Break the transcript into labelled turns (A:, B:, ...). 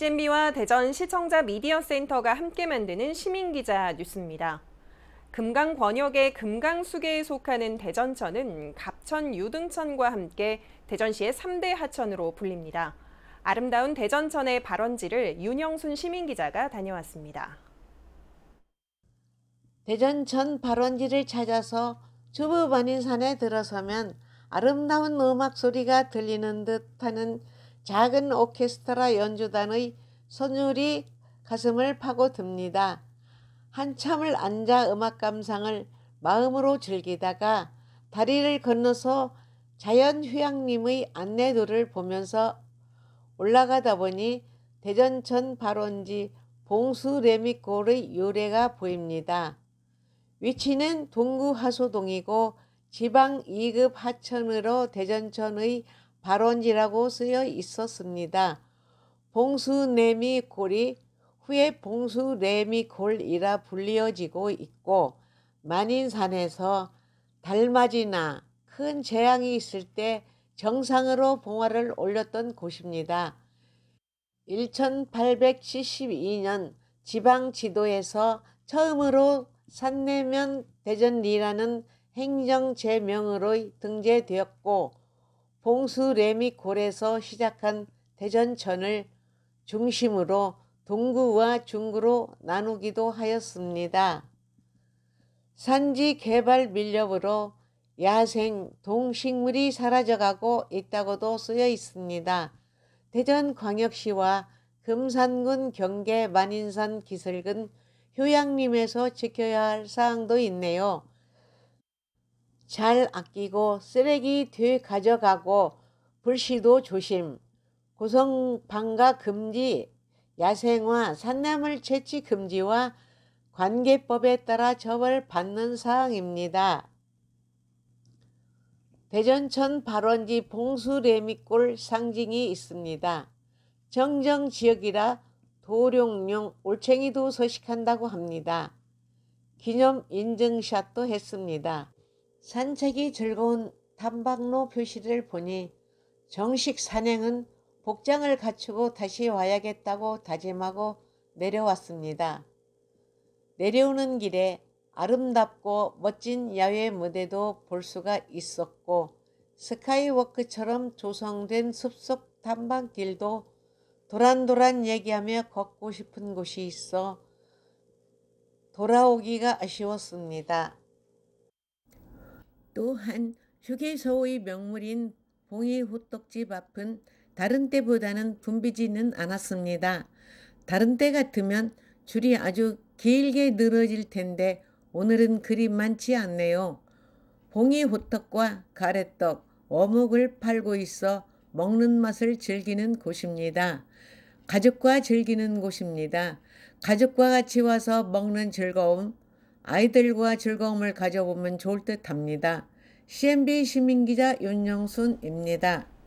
A: c m b 와 대전 시청자 미디어 센터가 함께 만드는 시민 기자 뉴스입니다. 금강 권역의 금강수계에 속하는 대전천은 갑천 유등천과 함께 대전시의 3대 하천으로 불립니다. 아름다운 대전천의 발원지를 윤영순 시민 기자가 다녀왔습니다.
B: 대전천 발원지를 찾아서 주부 번인 산에 들어서면 아름다운 음악 소리가 들리는 듯하는 작은 오케스트라 연주단의 선율이 가슴을 파고듭니다. 한참을 앉아 음악 감상을 마음으로 즐기다가 다리를 건너서 자연휴양님의 안내도를 보면서 올라가다 보니 대전천 발원지 봉수 레미골의 요래가 보입니다. 위치는 동구 하소동이고 지방 2급 하천으로 대전천의 발원지라고 쓰여 있었습니다. 봉수내미골이 후에 봉수내미골이라 불리어지고 있고 만인산에서 달맞이나 큰 재앙이 있을 때 정상으로 봉화를 올렸던 곳입니다. 1872년 지방 지도에서 처음으로 산내면 대전리라는 행정제명으로 등재되었고 봉수 레미골에서 시작한 대전천을 중심으로 동구와 중구로 나누기도 하였습니다. 산지 개발 밀렵으로 야생 동식물이 사라져가고 있다고도 쓰여 있습니다. 대전광역시와 금산군 경계 만인산 기슭은 휴양림에서 지켜야 할 사항도 있네요. 잘 아끼고 쓰레기 뒤 가져가고 불씨도 조심. 고성방가 금지, 야생화, 산나물 채취 금지와 관계법에 따라 처벌받는 사항입니다. 대전천 발원지 봉수레미골 상징이 있습니다. 정정 지역이라 도룡룡 올챙이도 서식한다고 합니다. 기념 인증샷도 했습니다. 산책이 즐거운 탐방로 표시를 보니 정식 산행은 복장을 갖추고 다시 와야겠다고 다짐하고 내려왔습니다. 내려오는 길에 아름답고 멋진 야외 무대도 볼 수가 있었고 스카이워크처럼 조성된 숲속 탐방길도 도란도란 얘기하며 걷고 싶은 곳이 있어 돌아오기가 아쉬웠습니다. 또한 휴게소의 명물인 봉이 호떡집 앞은 다른 때보다는 붐비지는 않았습니다. 다른 때 같으면 줄이 아주 길게 늘어질 텐데 오늘은 그리 많지 않네요. 봉이 호떡과 가래떡, 어묵을 팔고 있어 먹는 맛을 즐기는 곳입니다. 가족과 즐기는 곳입니다. 가족과 같이 와서 먹는 즐거움, 아이들과 즐거움을 가져보면 좋을 듯 합니다. CNB 시민기자 윤영순입니다.